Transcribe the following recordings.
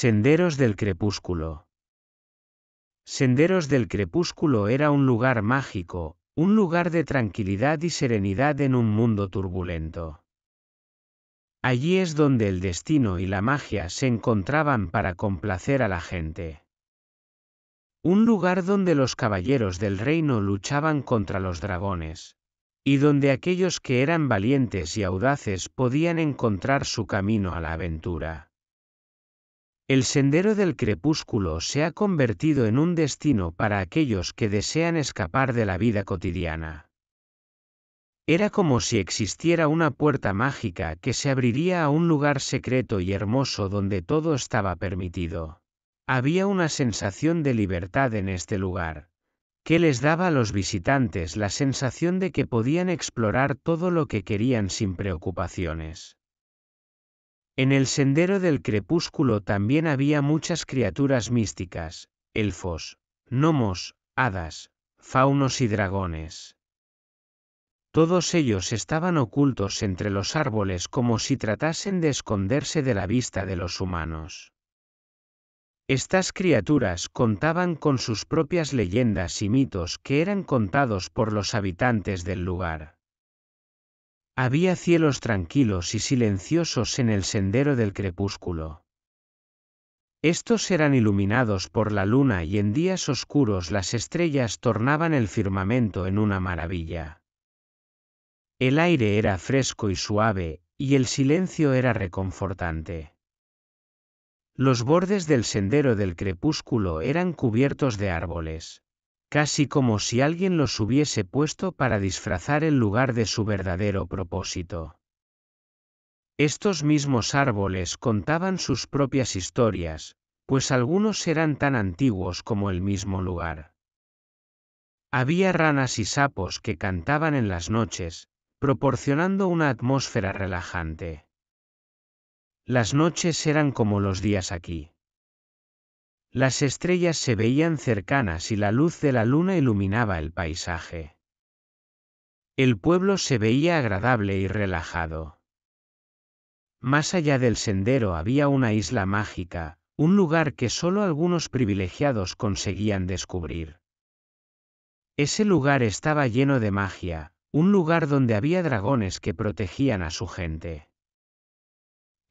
Senderos del Crepúsculo. Senderos del Crepúsculo era un lugar mágico, un lugar de tranquilidad y serenidad en un mundo turbulento. Allí es donde el destino y la magia se encontraban para complacer a la gente. Un lugar donde los caballeros del reino luchaban contra los dragones, y donde aquellos que eran valientes y audaces podían encontrar su camino a la aventura. El sendero del crepúsculo se ha convertido en un destino para aquellos que desean escapar de la vida cotidiana. Era como si existiera una puerta mágica que se abriría a un lugar secreto y hermoso donde todo estaba permitido. Había una sensación de libertad en este lugar, que les daba a los visitantes la sensación de que podían explorar todo lo que querían sin preocupaciones. En el sendero del crepúsculo también había muchas criaturas místicas, elfos, gnomos, hadas, faunos y dragones. Todos ellos estaban ocultos entre los árboles como si tratasen de esconderse de la vista de los humanos. Estas criaturas contaban con sus propias leyendas y mitos que eran contados por los habitantes del lugar. Había cielos tranquilos y silenciosos en el sendero del crepúsculo. Estos eran iluminados por la luna y en días oscuros las estrellas tornaban el firmamento en una maravilla. El aire era fresco y suave, y el silencio era reconfortante. Los bordes del sendero del crepúsculo eran cubiertos de árboles casi como si alguien los hubiese puesto para disfrazar el lugar de su verdadero propósito. Estos mismos árboles contaban sus propias historias, pues algunos eran tan antiguos como el mismo lugar. Había ranas y sapos que cantaban en las noches, proporcionando una atmósfera relajante. Las noches eran como los días aquí. Las estrellas se veían cercanas y la luz de la luna iluminaba el paisaje. El pueblo se veía agradable y relajado. Más allá del sendero había una isla mágica, un lugar que solo algunos privilegiados conseguían descubrir. Ese lugar estaba lleno de magia, un lugar donde había dragones que protegían a su gente.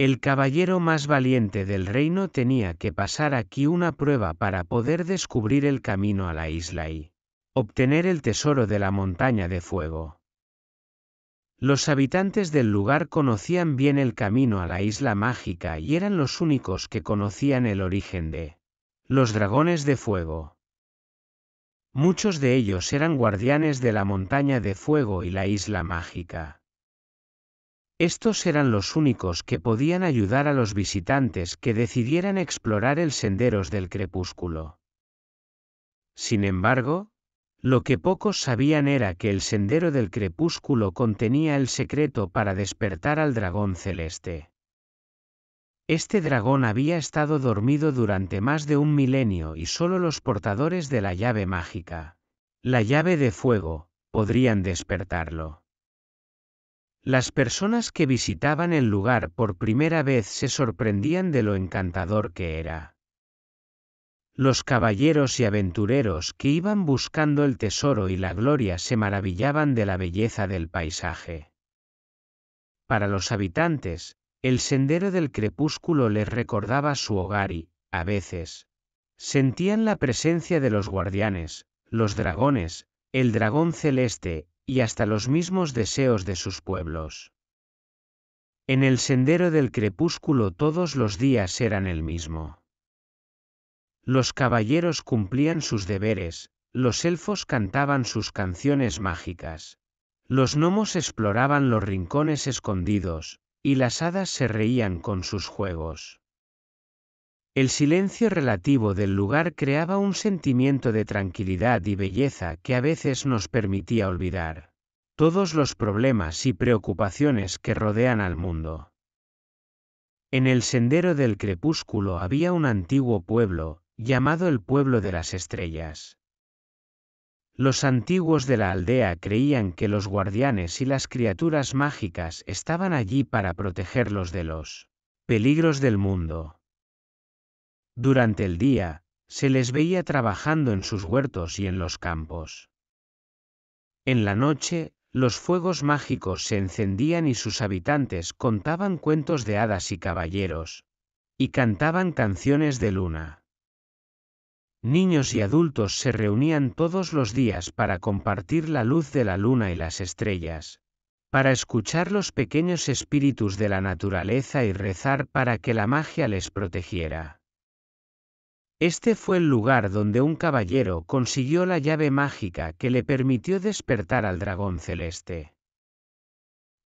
El caballero más valiente del reino tenía que pasar aquí una prueba para poder descubrir el camino a la isla y obtener el tesoro de la montaña de fuego. Los habitantes del lugar conocían bien el camino a la isla mágica y eran los únicos que conocían el origen de los dragones de fuego. Muchos de ellos eran guardianes de la montaña de fuego y la isla mágica. Estos eran los únicos que podían ayudar a los visitantes que decidieran explorar el senderos del crepúsculo. Sin embargo, lo que pocos sabían era que el sendero del crepúsculo contenía el secreto para despertar al dragón celeste. Este dragón había estado dormido durante más de un milenio y solo los portadores de la llave mágica, la llave de fuego, podrían despertarlo. Las personas que visitaban el lugar por primera vez se sorprendían de lo encantador que era. Los caballeros y aventureros que iban buscando el tesoro y la gloria se maravillaban de la belleza del paisaje. Para los habitantes, el sendero del crepúsculo les recordaba su hogar y, a veces, sentían la presencia de los guardianes, los dragones, el dragón celeste y hasta los mismos deseos de sus pueblos. En el sendero del crepúsculo todos los días eran el mismo. Los caballeros cumplían sus deberes, los elfos cantaban sus canciones mágicas, los gnomos exploraban los rincones escondidos, y las hadas se reían con sus juegos. El silencio relativo del lugar creaba un sentimiento de tranquilidad y belleza que a veces nos permitía olvidar todos los problemas y preocupaciones que rodean al mundo. En el sendero del crepúsculo había un antiguo pueblo, llamado el pueblo de las estrellas. Los antiguos de la aldea creían que los guardianes y las criaturas mágicas estaban allí para protegerlos de los peligros del mundo. Durante el día, se les veía trabajando en sus huertos y en los campos. En la noche, los fuegos mágicos se encendían y sus habitantes contaban cuentos de hadas y caballeros, y cantaban canciones de luna. Niños y adultos se reunían todos los días para compartir la luz de la luna y las estrellas, para escuchar los pequeños espíritus de la naturaleza y rezar para que la magia les protegiera. Este fue el lugar donde un caballero consiguió la llave mágica que le permitió despertar al dragón celeste.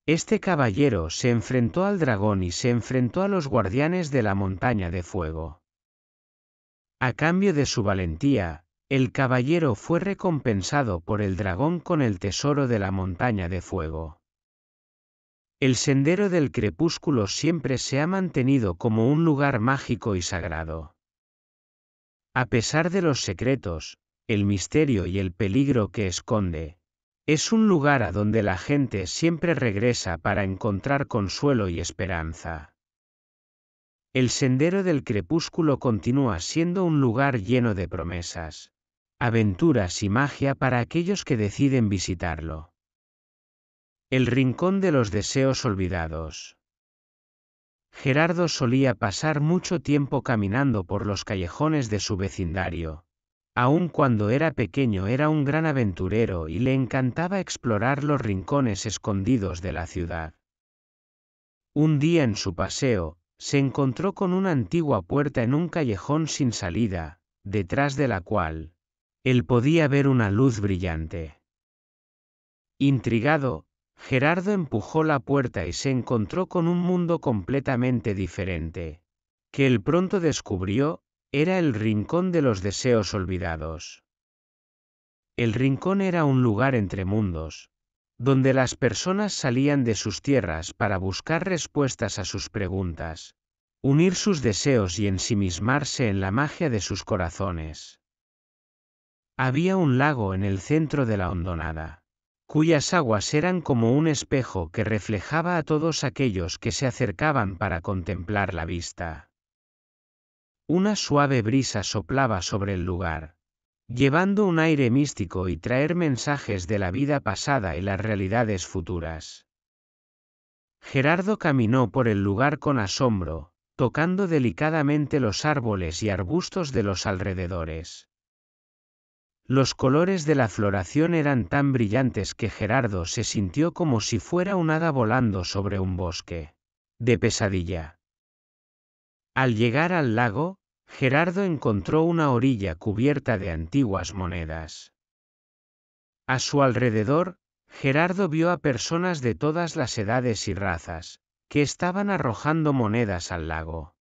Este caballero se enfrentó al dragón y se enfrentó a los guardianes de la montaña de fuego. A cambio de su valentía, el caballero fue recompensado por el dragón con el tesoro de la montaña de fuego. El sendero del crepúsculo siempre se ha mantenido como un lugar mágico y sagrado. A pesar de los secretos, el misterio y el peligro que esconde, es un lugar a donde la gente siempre regresa para encontrar consuelo y esperanza. El sendero del crepúsculo continúa siendo un lugar lleno de promesas, aventuras y magia para aquellos que deciden visitarlo. El Rincón de los Deseos Olvidados. Gerardo solía pasar mucho tiempo caminando por los callejones de su vecindario. Aun cuando era pequeño era un gran aventurero y le encantaba explorar los rincones escondidos de la ciudad. Un día en su paseo, se encontró con una antigua puerta en un callejón sin salida, detrás de la cual él podía ver una luz brillante. Intrigado, Gerardo empujó la puerta y se encontró con un mundo completamente diferente, que él pronto descubrió, era el rincón de los deseos olvidados. El rincón era un lugar entre mundos, donde las personas salían de sus tierras para buscar respuestas a sus preguntas, unir sus deseos y ensimismarse en la magia de sus corazones. Había un lago en el centro de la hondonada cuyas aguas eran como un espejo que reflejaba a todos aquellos que se acercaban para contemplar la vista. Una suave brisa soplaba sobre el lugar, llevando un aire místico y traer mensajes de la vida pasada y las realidades futuras. Gerardo caminó por el lugar con asombro, tocando delicadamente los árboles y arbustos de los alrededores. Los colores de la floración eran tan brillantes que Gerardo se sintió como si fuera un hada volando sobre un bosque. De pesadilla. Al llegar al lago, Gerardo encontró una orilla cubierta de antiguas monedas. A su alrededor, Gerardo vio a personas de todas las edades y razas, que estaban arrojando monedas al lago.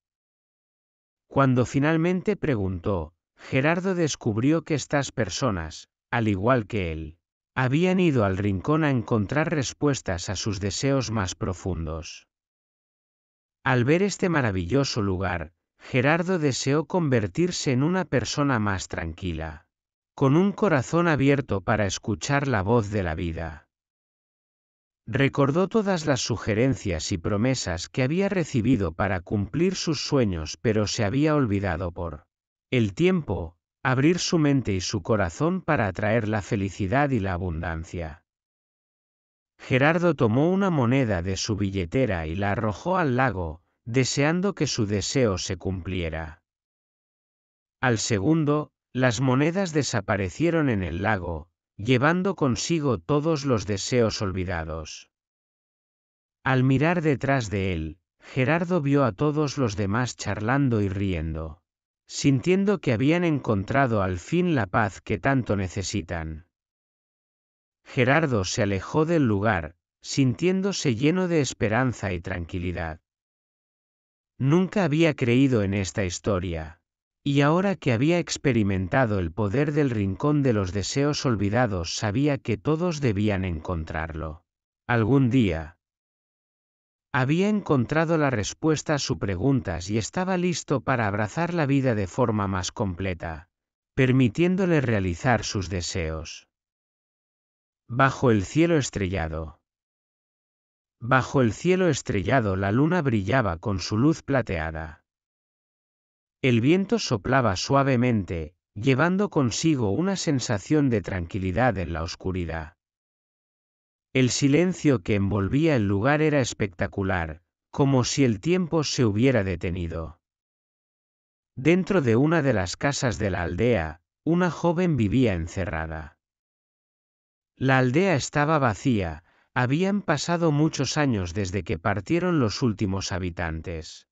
Cuando finalmente preguntó, Gerardo descubrió que estas personas, al igual que él, habían ido al rincón a encontrar respuestas a sus deseos más profundos. Al ver este maravilloso lugar, Gerardo deseó convertirse en una persona más tranquila, con un corazón abierto para escuchar la voz de la vida. Recordó todas las sugerencias y promesas que había recibido para cumplir sus sueños pero se había olvidado por el tiempo, abrir su mente y su corazón para atraer la felicidad y la abundancia. Gerardo tomó una moneda de su billetera y la arrojó al lago, deseando que su deseo se cumpliera. Al segundo, las monedas desaparecieron en el lago, llevando consigo todos los deseos olvidados. Al mirar detrás de él, Gerardo vio a todos los demás charlando y riendo sintiendo que habían encontrado al fin la paz que tanto necesitan. Gerardo se alejó del lugar, sintiéndose lleno de esperanza y tranquilidad. Nunca había creído en esta historia, y ahora que había experimentado el poder del rincón de los deseos olvidados sabía que todos debían encontrarlo. Algún día, había encontrado la respuesta a sus preguntas y estaba listo para abrazar la vida de forma más completa, permitiéndole realizar sus deseos. Bajo el cielo estrellado. Bajo el cielo estrellado la luna brillaba con su luz plateada. El viento soplaba suavemente, llevando consigo una sensación de tranquilidad en la oscuridad. El silencio que envolvía el lugar era espectacular, como si el tiempo se hubiera detenido. Dentro de una de las casas de la aldea, una joven vivía encerrada. La aldea estaba vacía, habían pasado muchos años desde que partieron los últimos habitantes.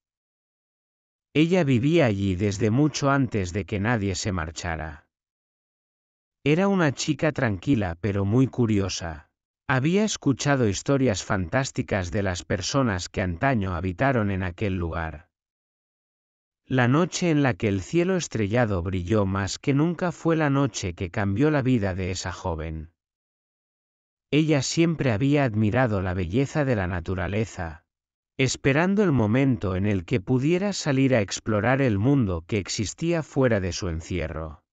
Ella vivía allí desde mucho antes de que nadie se marchara. Era una chica tranquila pero muy curiosa. Había escuchado historias fantásticas de las personas que antaño habitaron en aquel lugar. La noche en la que el cielo estrellado brilló más que nunca fue la noche que cambió la vida de esa joven. Ella siempre había admirado la belleza de la naturaleza, esperando el momento en el que pudiera salir a explorar el mundo que existía fuera de su encierro.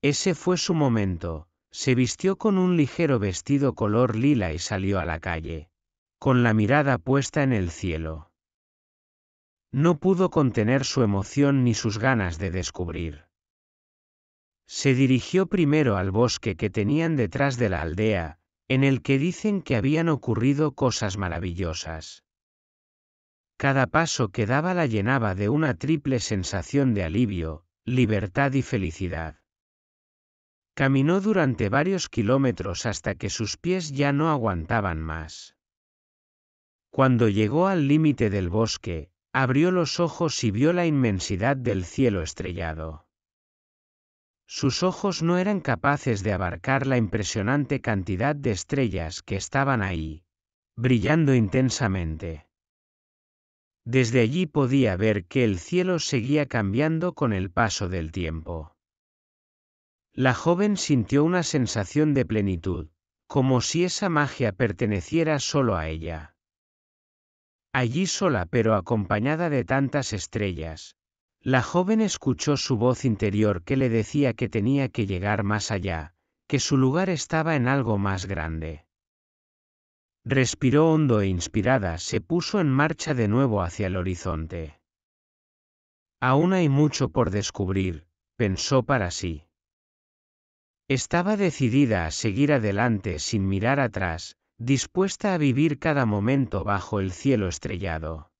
Ese fue su momento, se vistió con un ligero vestido color lila y salió a la calle, con la mirada puesta en el cielo. No pudo contener su emoción ni sus ganas de descubrir. Se dirigió primero al bosque que tenían detrás de la aldea, en el que dicen que habían ocurrido cosas maravillosas. Cada paso que daba la llenaba de una triple sensación de alivio, libertad y felicidad. Caminó durante varios kilómetros hasta que sus pies ya no aguantaban más. Cuando llegó al límite del bosque, abrió los ojos y vio la inmensidad del cielo estrellado. Sus ojos no eran capaces de abarcar la impresionante cantidad de estrellas que estaban ahí, brillando intensamente. Desde allí podía ver que el cielo seguía cambiando con el paso del tiempo. La joven sintió una sensación de plenitud, como si esa magia perteneciera solo a ella. Allí sola pero acompañada de tantas estrellas, la joven escuchó su voz interior que le decía que tenía que llegar más allá, que su lugar estaba en algo más grande. Respiró hondo e inspirada, se puso en marcha de nuevo hacia el horizonte. Aún hay mucho por descubrir, pensó para sí. Estaba decidida a seguir adelante sin mirar atrás, dispuesta a vivir cada momento bajo el cielo estrellado.